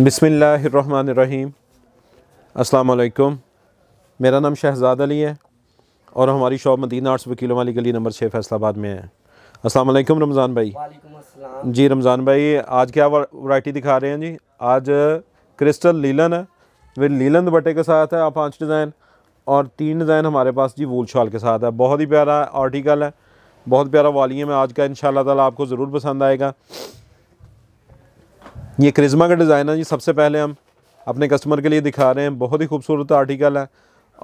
बिसमीम अल्लाम मेरा नाम शहजाद अली है और हमारी शॉप मदीना आर्ट्स वकीलों वाली गली नंबर छः फैसलाबाद में है अस्सलाम रमज़ान भाई जी रमज़ान भाई आज क्या वाइटी दिखा रहे हैं जी आज क्रिस्टल लीलन है फिर लीलन दुपट्टे के साथ है पाँच डिज़ाइन और तीन डिज़ाइन हमारे पास जी वूल शॉल के साथ है बहुत ही प्यारा आर्टिकल है बहुत प्यारा वालियम है आज का इन ताला आपको ज़रूर पसंद आएगा ये क्रिज्मा का डिज़ाइन है जी सबसे पहले हम अपने कस्टमर के लिए दिखा रहे हैं बहुत ही खूबसूरत आर्टिकल है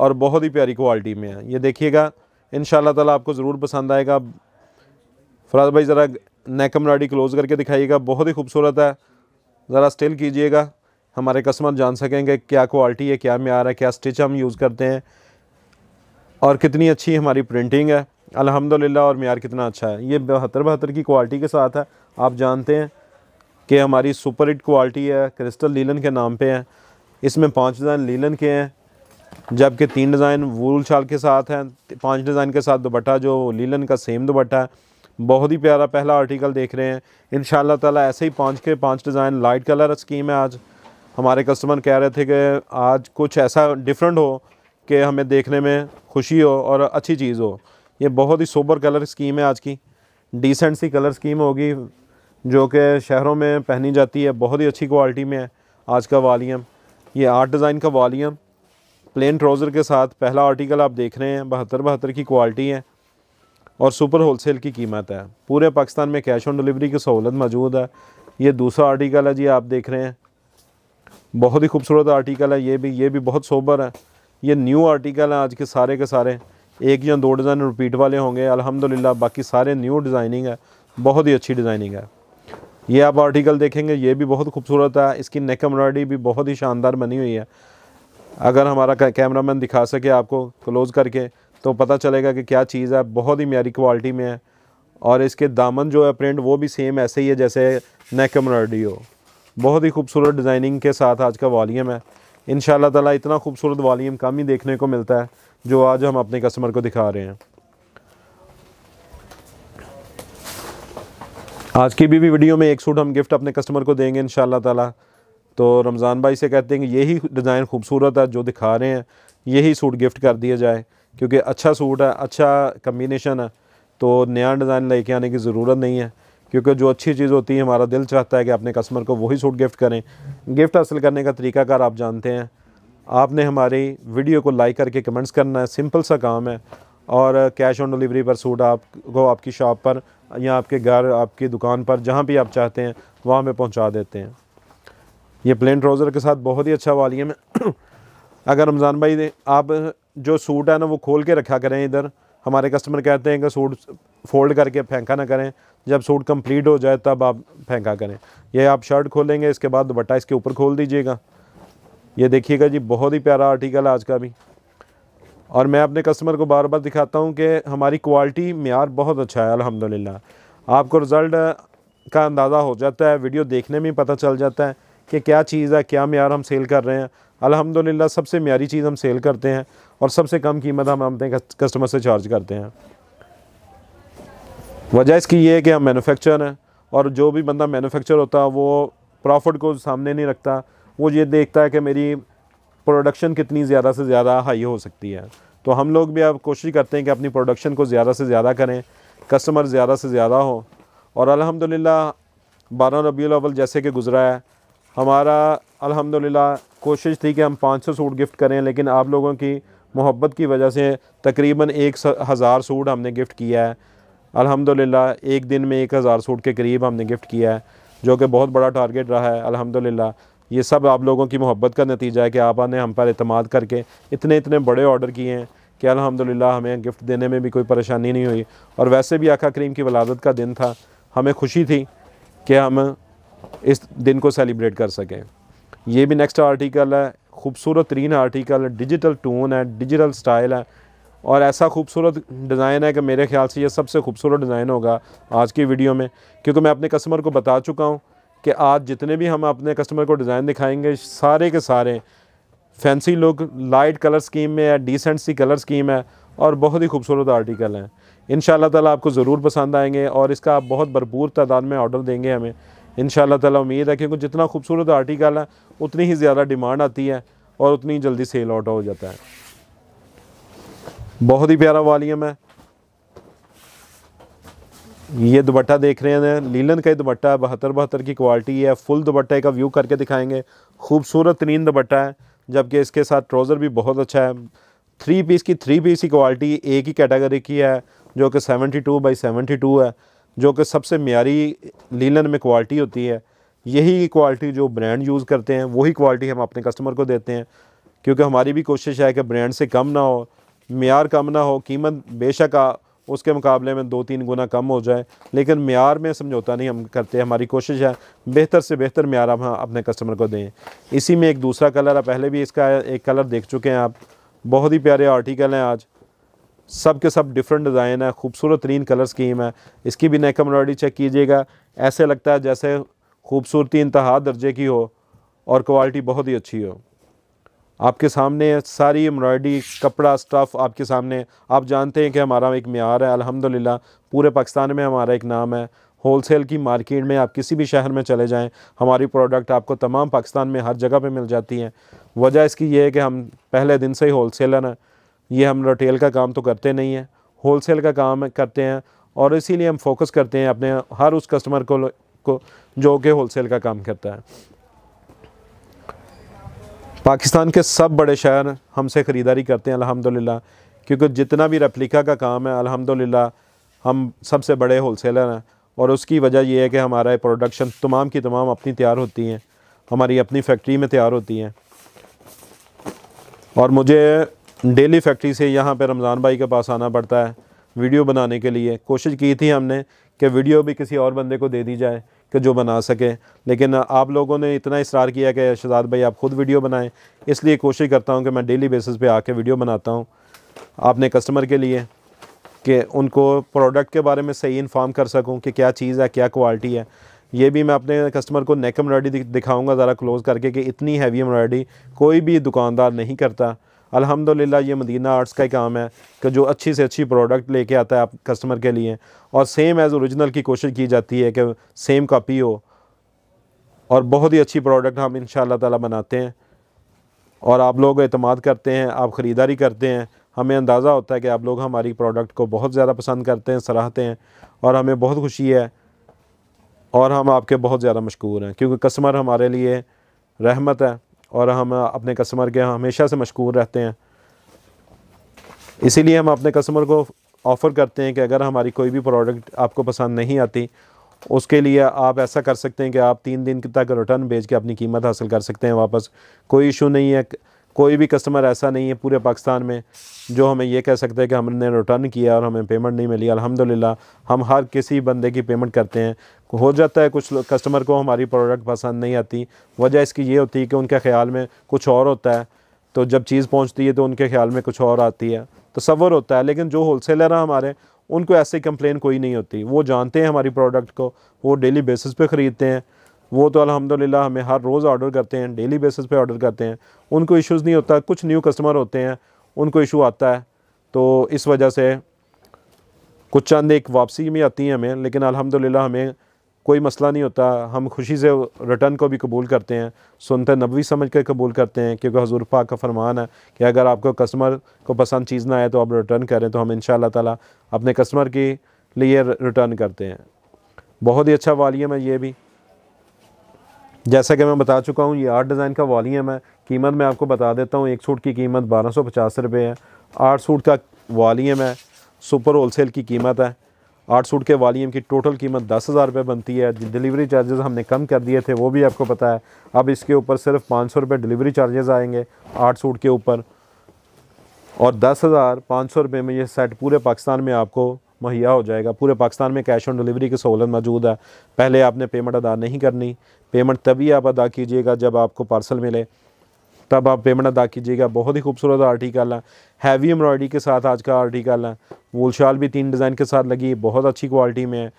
और बहुत ही प्यारी क्वालिटी में है ये देखिएगा इन ताला आपको ज़रूर पसंद आएगा फराज भाई ज़रा नेक मराडी क्लोज़ करके दिखाइएगा बहुत ही खूबसूरत है ज़रा स्टिल कीजिएगा हमारे कस्टमर जान सकेंगे क्या क्वालिटी है क्या मैार है क्या स्टिच हम यूज़ करते हैं और कितनी अच्छी हमारी प्रिंटिंग है अलहमदिल्ला और मैार कितना अच्छा है ये बहत्तर बहत्तर की क्वालिटी के साथ है आप जानते हैं कि हमारी सुपर हिट क्वालिटी है क्रिस्टल लीलन के नाम पे है इसमें पांच डिज़ाइन लीलन के हैं जबकि तीन डिज़ाइन वूल शाल के साथ हैं पांच डिज़ाइन के साथ दुपट्टा जो लीलन का सेम दुपट्टा है बहुत ही प्यारा पहला आर्टिकल देख रहे हैं इन ताला ऐसे ही पाँच के पाँच डिज़ाइन लाइट कलर स्कीम है आज हमारे कस्टमर कह रहे थे कि आज कुछ ऐसा डिफरेंट हो कि हमें देखने में खुशी हो और अच्छी चीज़ हो ये बहुत ही सोबर कलर स्कीम है आज की डिसेंट सी कलर स्कीम होगी जो कि शहरों में पहनी जाती है बहुत ही अच्छी क्वालिटी में है आज का वालीम ये आर्ट डिज़ाइन का वालीम प्लेन ट्राउज़र के साथ पहला आर्टिकल आप देख रहे हैं बहत्तर बहत्तर की क्वालिटी है और सुपर होलसेल की कीमत है पूरे पाकिस्तान में कैश ऑन डिलीवरी की सहूलत मौजूद है ये दूसरा आर्टिकल है जी आप देख रहे हैं बहुत ही खूबसूरत आर्टिकल है ये भी ये भी बहुत सोबर है ये न्यू आर्टिकल है आज के सारे के सारे एक या दो डिज़ाइन रिपीट वाले होंगे अलहमदिल्ला बाकी सारे न्यू डिज़ाइनिंग है बहुत ही अच्छी डिज़ाइनिंग है ये आप आर्टिकल देखेंगे ये भी बहुत खूबसूरत है इसकी नेक एम्ब्रॉयडरी भी बहुत ही शानदार बनी हुई है अगर हमारा कैमरा मैन दिखा सके आपको क्लोज़ करके तो पता चलेगा कि क्या चीज़ है बहुत ही म्यारी क्वालिटी में है और इसके दामन जो है प्रिंट वो भी सेम ऐसे ही है जैसे नेक एम्ब्रॉयडरी हो बहुत ही खूबसूरत डिज़ाइनिंग के साथ आज का वॉलीम है इन ताला इतना खूबसूरत वॉलीम कम ही देखने को मिलता है जो आज हम अपने कस्टमर को दिखा रहे हैं आज की भी, भी वीडियो में एक सूट हम गिफ्ट अपने कस्टमर को देंगे इन ताला तो रमज़ान भाई से कहते हैं कि यही डिज़ाइन खूबसूरत है जो दिखा रहे हैं यही सूट गिफ्ट कर दिया जाए क्योंकि अच्छा सूट है अच्छा कम्बिनेशन है तो नया डिज़ाइन लेके आने की ज़रूरत नहीं है क्योंकि जो अच्छी चीज़ होती है हमारा दिल चाहता है कि अपने कस्टमर को वही सूट गिफ्ट करें गिफ्ट हासिल करने का तरीकाकार आप जानते हैं आपने हमारी वीडियो को लाइक करके कमेंट्स करना है सिंपल सा काम है और कैश ऑन डिलीवरी पर सूट आपको आपकी शॉप पर या आपके घर आपकी दुकान पर जहाँ भी आप चाहते हैं वहाँ पर पहुँचा देते हैं ये प्लेन ट्राउज़र के साथ बहुत ही अच्छा वाली है अगर रमज़ान भाई आप जो सूट है ना वो खोल के रखा करें इधर हमारे कस्टमर कहते हैं कि सूट फोल्ड करके फेंका ना करें जब सूट कंप्लीट हो जाए तब आप फेंका करें ये आप शर्ट खोलेंगे इसके बाद दुपट्टा इसके ऊपर खोल दीजिएगा ये देखिएगा जी बहुत ही प्यारा आर्टिकल है आज का भी और मैं अपने कस्टमर को बार बार दिखाता हूँ कि हमारी क्वालिटी मैार बहुत अच्छा है अल्हम्दुलिल्लाह आपको रिज़ल्ट का अंदाज़ा हो जाता है वीडियो देखने में पता चल जाता है कि क्या चीज़ है क्या मैार हम सेल कर रहे हैं अल्हम्दुलिल्लाह सबसे म्यारी चीज़ हम सेल करते हैं और सबसे कम कीमत हम अपने कस्टमर से चार्ज करते हैं वजह इसकी ये है कि हम मैनुफेक्चर हैं और जो भी बंदा मैनुफेक्चर होता है वो प्रॉफिट को सामने नहीं रखता वो ये देखता है कि मेरी प्रोडक्शन कितनी ज़्यादा से ज़्यादा हाई हो सकती है तो हम लोग भी अब कोशिश करते हैं कि अपनी प्रोडक्शन को ज़्यादा से ज़्यादा करें कस्टमर ज़्यादा से ज़्यादा हो और अलहमदिल्ला बारह रबी अव्वल जैसे कि गुज़रा है हमारा अलहमदिल्ला कोशिश थी कि हम 500 सूट गिफ्ट करें लेकिन आप लोगों की मोहब्बत की वजह से तकरीबन एक हज़ार सूट हमने गिफ़्ट किया है अल्हम्दुलिल्लाह एक दिन में एक हज़ार सूट के करीब हमने गिफ़्ट किया है जो कि बहुत बड़ा टारगेट रहा है अल्हम्दुलिल्लाह ये सब आप लोगों की मोहब्बत का नतीजा है कि आपने हम पर अतमाद करके इतने इतने बड़े ऑर्डर किए हैं कि अलहमदिल्ला हमें गिफ्ट देने में भी कोई परेशानी नहीं हुई और वैसे भी आका करीम की वलादत का दिन था हमें खुशी थी कि हम इस दिन को सेलिब्रेट कर सकें ये भी नेक्स्ट आर्टिकल है खूबसूरत तरीन आर्टिकल डिजिटल टून है डिजिटल स्टाइल है और ऐसा खूबसूरत डिज़ाइन है कि मेरे ख्याल से ये सबसे खूबसूरत डिज़ाइन होगा आज की वीडियो में क्योंकि मैं अपने कस्टमर को बता चुका हूँ कि आज जितने भी हम अपने कस्टमर को डिज़ाइन दिखाएंगे सारे के सारे fancy look light colour scheme में है डिसेंट सी कलर स्कीम है और बहुत ही खूबसूरत आर्टिकल हैं इन ताला आपको ज़रूर पसंद आएंगे और इसका आप बहुत भरपूर तादाद में ऑर्डर देंगे हमें इन ताला उम्मीद है क्योंकि जितना खूबसूरत आर्टिकल है उतनी ही ज़्यादा डिमांड आती है और उतनी जल्दी सेल आउट हो जाता है बहुत ही प्यारा वॉलीम है ये दुपट्टा देख रहे हैं लीलन का ही दुपट्टा है बहत्तर बहत्तर की क्वालिटी है फुल दुपट्टे का व्यू करके दिखाएंगे खूबसूरत तरीन दुपट्टा है जबकि इसके साथ ट्राउज़र भी बहुत अच्छा है थ्री पीस की थ्री पीस की क्वालिटी एक ही कैटेगरी की है जो कि seventy two by seventy two है जो कि सबसे मीरी लीलन में क्वालिटी होती है यही क्वालिटी जो ब्रांड यूज़ करते हैं वही क्वालिटी हम अपने कस्टमर को देते हैं क्योंकि हमारी भी कोशिश है कि ब्रांड से कम ना हो मैार कम ना हो कीमत बेशक उसके मुकाबले में दो तीन गुना कम हो जाए लेकिन मैार में समझौता नहीं हम करते हमारी कोशिश है बेहतर से बेहतर मैार हम अपने कस्टमर को दें इसी में एक दूसरा कलर है पहले भी इसका एक कलर देख चुके हैं आप बहुत ही प्यारे आर्टिकल हैं आज सब के सब डिफरेंट डिज़ाइन है खूबसूरत तरीन कलर स्कीम है इसकी भी नेक एम्ब्रॉयडरी चेक कीजिएगा ऐसे लगता है जैसे खूबसूरती इंतहा दर्जे की हो और क्वालिटी बहुत ही अच्छी हो आपके सामने सारी एम्ब्रॉयडरी कपड़ा स्टफ़ आपके सामने आप जानते हैं कि हमारा एक मैार है अल्हम्दुलिल्लाह पूरे पाकिस्तान में हमारा एक नाम है होलसेल की मार्केट में आप किसी भी शहर में चले जाएं हमारी प्रोडक्ट आपको तमाम पाकिस्तान में हर जगह पे मिल जाती है वजह इसकी ये है कि हम पहले दिन से ही होल सेलर हैं ये हम रिटेल का काम तो करते नहीं हैं होल सेल का काम करते हैं और इसीलिए हम फोकस करते हैं अपने हर उस कस्टमर को को जो कि होल सेल का काम करता है पाकिस्तान के सब बड़े शहर हमसे ख़रीदारी करते हैं अल्हम्दुलिल्लाह क्योंकि जितना भी रेप्लिका का काम है अल्हम्दुलिल्लाह हम सबसे बड़े होलसेलर हैं और उसकी वजह यह है कि हमारा प्रोडक्शन तमाम की तमाम अपनी तैयार होती हैं हमारी अपनी फैक्ट्री में तैयार होती हैं और मुझे डेली फैक्ट्री से यहाँ पर रमज़ान भाई के पास आना पड़ता है वीडियो बनाने के लिए कोशिश की थी हमने कि वीडियो भी किसी और बंदे को दे दी जाए कि जो बना सकें लेकिन आप लोगों ने इतना इसरार किया कि शहजाद भाई आप ख़ुद वीडियो बनाएं इसलिए कोशिश करता हूँ कि मैं डेली बेसिस पे आके वीडियो बनाता हूँ आपने कस्टमर के लिए कि उनको प्रोडक्ट के बारे में सही इन्फॉर्म कर सकूँ कि क्या चीज़ है क्या क्वालिटी है ये भी मैं अपने कस्टमर को नेक एम्ब्रॉयडरी दिखाऊँगा ज़रा क्लोज़ करके कि इतनी हैवी एम्ब्रॉयडरी कोई भी दुकानदार नहीं करता अल्हम्दुलिल्लाह ये मदीना आर्ट्स का काम है कि जो अच्छी से अच्छी प्रोडक्ट लेके आता है आप कस्टमर के लिए और सेम एज़ ओरिजिनल की कोशिश की जाती है कि सेम कापी हो और बहुत ही अच्छी प्रोडक्ट हम इन ताला बनाते हैं और आप लोग अतमाद करते हैं आप ख़रीदारी करते हैं हमें अंदाज़ा होता है कि आप लोग हमारी प्रोडक्ट को बहुत ज़्यादा पसंद करते हैं सराहते हैं और हमें बहुत खुशी है और हम आपके बहुत ज़्यादा मशहूर हैं क्योंकि कस्टमर हमारे लिए रहमत है और हम अपने कस्टमर के हमेशा से मशहूर रहते हैं इसीलिए हम अपने कस्टमर को ऑफ़र करते हैं कि अगर हमारी कोई भी प्रोडक्ट आपको पसंद नहीं आती उसके लिए आप ऐसा कर सकते हैं कि आप तीन दिन तक रिटर्न भेज के अपनी कीमत हासिल कर सकते हैं वापस कोई इशू नहीं है कोई भी कस्टमर ऐसा नहीं है पूरे पाकिस्तान में जो हमें ये कह सकते हैं कि हमने रिटर्न किया और हमें पेमेंट नहीं मिली अल्हम्दुलिल्लाह हम हर किसी बंदे की पेमेंट करते हैं हो जाता है कुछ कस्टमर को हमारी प्रोडक्ट पसंद नहीं आती वजह इसकी ये होती है कि उनके ख्याल में कुछ और होता है तो जब चीज़ पहुँचती है तो उनके ख्याल में कुछ और आती है तस्वर होता है लेकिन जो होल सेलर हैं हमारे उनको ऐसी कंप्लेन कोई नहीं होती वो जानते हैं हमारी प्रोडक्ट को वो डेली बेसिस पे ख़रीदते हैं वो तो अलहमदिल्ला हमें हर रोज़ ऑर्डर करते हैं डेली बेसिस पे ऑर्डर करते हैं उनको इश्यूज़ नहीं होता कुछ न्यू कस्टमर होते हैं उनको इशू आता है तो इस वजह से कुछ चंद एक वापसी में आती हैं हमें लेकिन अलहमदिल्ला हमें कोई मसला नहीं होता हम खुशी से रिटर्न को भी कबूल करते हैं सुनते नबी समझ कर कबूल करते हैं क्योंकि हजूर पाक का फरमान है कि अगर आपको कस्टमर को पसंद चीज़ ना आए तो आप रिटर्न करें तो हम इन ताला अपने कस्टमर के लिए रिटर्न करते हैं बहुत ही अच्छा वालियम है ये भी जैसा कि मैं बता चुका हूँ ये आठ डिज़ाइन का वॉलीम है कीमत मैं आपको बता देता हूँ एक सूट की कीमत बारह सौ पचास रुपये है आठ सूट का वॉलीम है सुपर होलसेल की कीमत है आठ सूट के वॉलीम की टोटल कीमत दस हज़ार रुपये बनती है डिलीवरी चार्जेस हमने कम कर दिए थे वो भी आपको पता है अब इसके ऊपर सिर्फ पाँच सौ रुपये डिलीवरी चार्जेस आएंगे आठ सूट के ऊपर और दस हज़ार पाँच सौ रुपये में ये सेट पूरे पाकिस्तान में आपको मुहैया हो जाएगा पूरे पाकिस्तान में कैश ऑन डिलीवरी की सहूलत मौजूद है पहले आपने पेमेंट अदा नहीं करनी पेमेंट तभी आप अदा कीजिएगा जब आपको पार्सल मिले तब आप पेमेंट अदा कीजिएगा बहुत ही खूबसूरत आर्टिकल है हैवी एम्ब्रॉयडरी के साथ आज का आर्टिकल है वूल शाल भी तीन डिज़ाइन के साथ लगी बहुत अच्छी क्वालिटी में है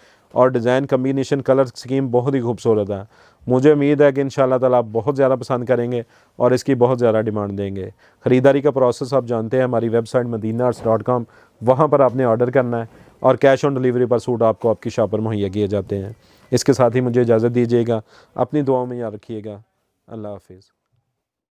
और डिज़ाइन कम्बीशन कलर स्कीम बहुत ही खूबसूरत है मुझे उम्मीद है कि इन ताला आप बहुत ज़्यादा पसंद करेंगे और इसकी बहुत ज़्यादा डिमांड देंगे ख़रीदारी का प्रोसेस आप जानते हैं हमारी website Madina arts dot com वहाँ पर आपने ऑर्डर करना है और कैश ऑन डिलीवरी पर सूट आपको आपकी शॉप पर मुहैया किए जाते हैं इसके साथ ही मुझे इजाज़त दीजिएगा अपनी दुआओं में याद रखिएगा अल्लाह हाफिज़